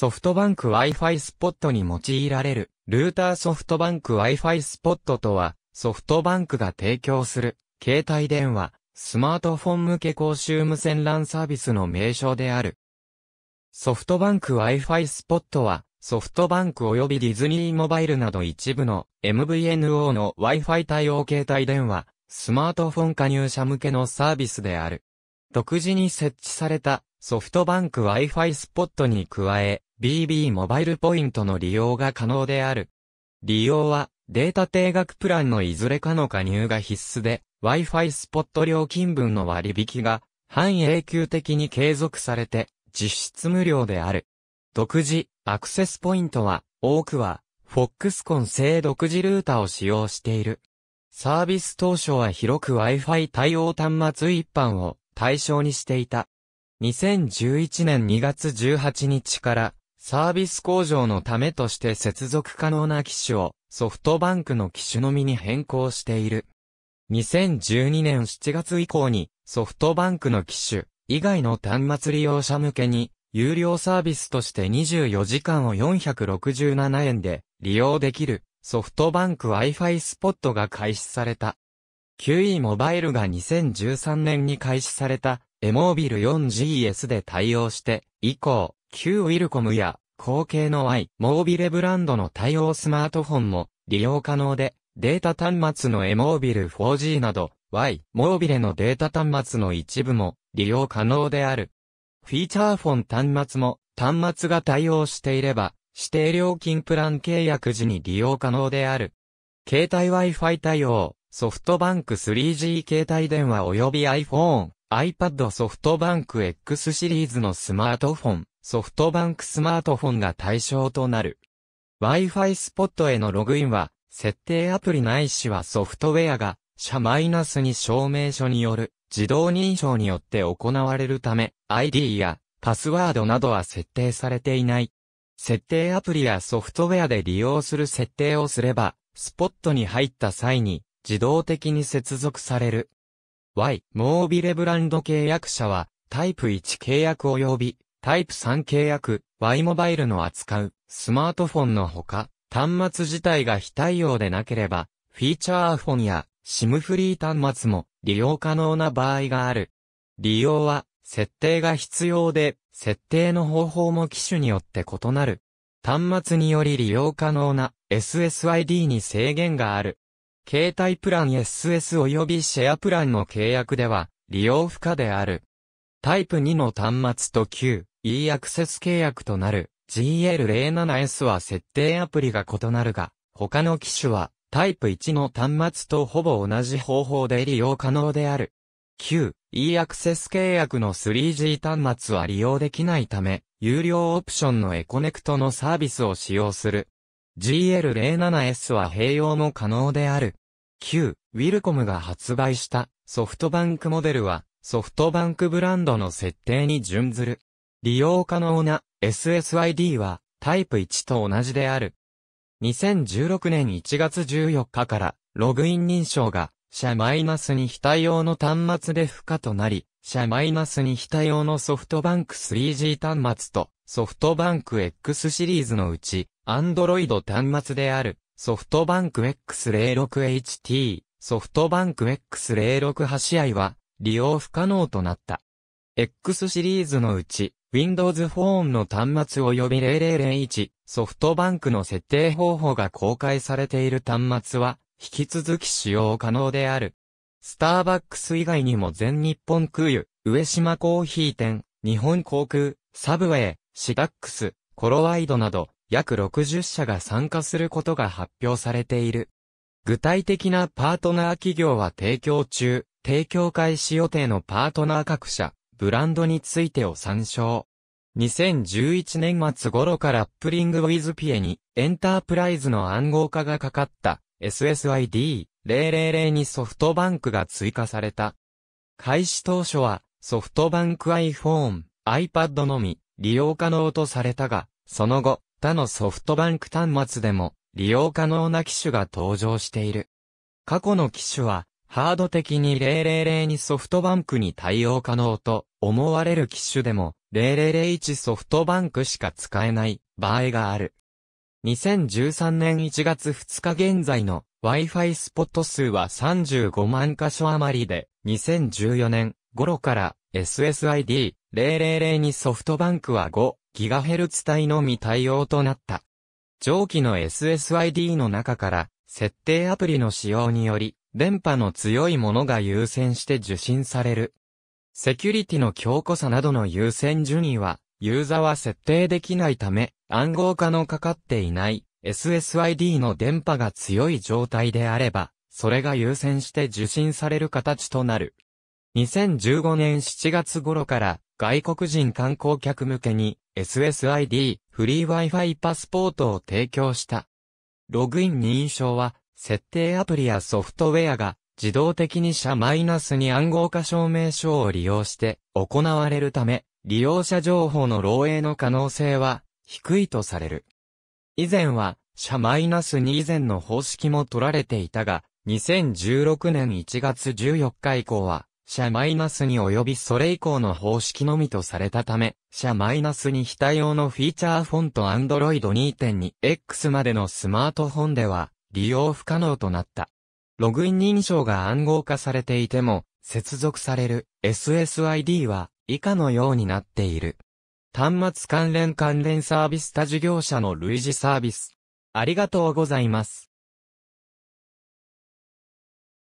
ソフトバンク Wi-Fi スポットに用いられる、ルーターソフトバンク Wi-Fi スポットとは、ソフトバンクが提供する、携帯電話、スマートフォン向け公衆無線 LAN サービスの名称である。ソフトバンク Wi-Fi スポットは、ソフトバンク及びディズニーモバイルなど一部の MVNO の Wi-Fi 対応携帯電話、スマートフォン加入者向けのサービスである。独自に設置されたソフトバンク Wi-Fi スポットに加え、BB モバイルポイントの利用が可能である。利用はデータ定額プランのいずれかの加入が必須で Wi-Fi スポット料金分の割引が半永久的に継続されて実質無料である。独自アクセスポイントは多くは Foxconn 製独自ルータを使用している。サービス当初は広く Wi-Fi 対応端末一般を対象にしていた。2011年2月18日からサービス向上のためとして接続可能な機種をソフトバンクの機種のみに変更している。2012年7月以降にソフトバンクの機種以外の端末利用者向けに有料サービスとして24時間を467円で利用できるソフトバンク Wi-Fi スポットが開始された。QE モバイルが2013年に開始された e モービル 4GS で対応して以降、旧ウィルコムや、後継の i、モービレブランドの対応スマートフォンも利用可能で、データ端末の e モービル 4G など、y、モービレのデータ端末の一部も利用可能である。フィーチャーフォン端末も端末が対応していれば、指定料金プラン契約時に利用可能である。携帯 Wi-Fi 対応、ソフトバンク 3G 携帯電話及び iPhone、iPad ソフトバンク X シリーズのスマートフォン、ソフトバンクスマートフォンが対象となる。Wi-Fi スポットへのログインは、設定アプリないしはソフトウェアが、社マイナスに証明書による自動認証によって行われるため、ID やパスワードなどは設定されていない。設定アプリやソフトウェアで利用する設定をすれば、スポットに入った際に自動的に接続される。Y、モービレブランド契約者は、タイプ1契約及びタイプ3契約、Y モバイルの扱う、スマートフォンのほか、端末自体が非対応でなければ、フィーチャーフォンや、SIM フリー端末も利用可能な場合がある。利用は、設定が必要で、設定の方法も機種によって異なる。端末により利用可能な SSID に制限がある。携帯プラン SS 及びシェアプランの契約では利用不可である。タイプ2の端末と旧 E アクセス契約となる GL07S は設定アプリが異なるが、他の機種はタイプ1の端末とほぼ同じ方法で利用可能である。q E アクセス契約の 3G 端末は利用できないため、有料オプションのエコネクトのサービスを使用する。GL07S は併用も可能である。w ウィルコムが発売したソフトバンクモデルはソフトバンクブランドの設定に準ずる。利用可能な SSID はタイプ1と同じである。2016年1月14日からログイン認証が社マイナスに非対応の端末で不可となり、社マイナスに非対応のソフトバンク 3G 端末とソフトバンク X シリーズのうち、Android 端末であるソフトバンク X06HT、ソフトバンク X06 8 i は利用不可能となった。X シリーズのうち Windows フォーンの端末及び0001ソフトバンクの設定方法が公開されている端末は引き続き使用可能である。スターバックス以外にも全日本空輸、上島コーヒー店、日本航空、サブウェイ、シダックス、コロワイドなど約60社が参加することが発表されている。具体的なパートナー企業は提供中、提供開始予定のパートナー各社、ブランドについてを参照。2011年末頃からプリングウィズピエにエンタープライズの暗号化がかかった SSID000 にソフトバンクが追加された。開始当初はソフトバンク iPhone、iPad のみ利用可能とされたが、その後他のソフトバンク端末でも利用可能な機種が登場している。過去の機種はハード的に000にソフトバンクに対応可能と思われる機種でも、0001ソフトバンクしか使えない場合がある。2013年1月2日現在の Wi-Fi スポット数は35万箇所余りで、2014年頃から SSID000 ソフトバンクは 5GHz 帯のみ対応となった。上記の SSID の中から、設定アプリの使用により、電波の強いものが優先して受信されるセキュリティの強固さなどの優先順位は、ユーザーは設定できないため、暗号化のかかっていない SSID の電波が強い状態であれば、それが優先して受信される形となる。2015年7月頃から外国人観光客向けに SSID フリー Wi-Fi パスポートを提供した。ログイン認証は設定アプリやソフトウェアが自動的に社マイナスに暗号化証明書を利用して行われるため、利用者情報の漏洩の可能性は低いとされる。以前は、社マイナス2以前の方式も取られていたが、2016年1月14日以降は、社マイナスに及びそれ以降の方式のみとされたため、社マイナスに非対応のフィーチャーフォント Android 2.2X までのスマートフォンでは、利用不可能となった。ログイン認証が暗号化されていても、接続される SSID は以下のようになっている。端末関連関連サービス他事業者の類似サービス。ありがとうございます。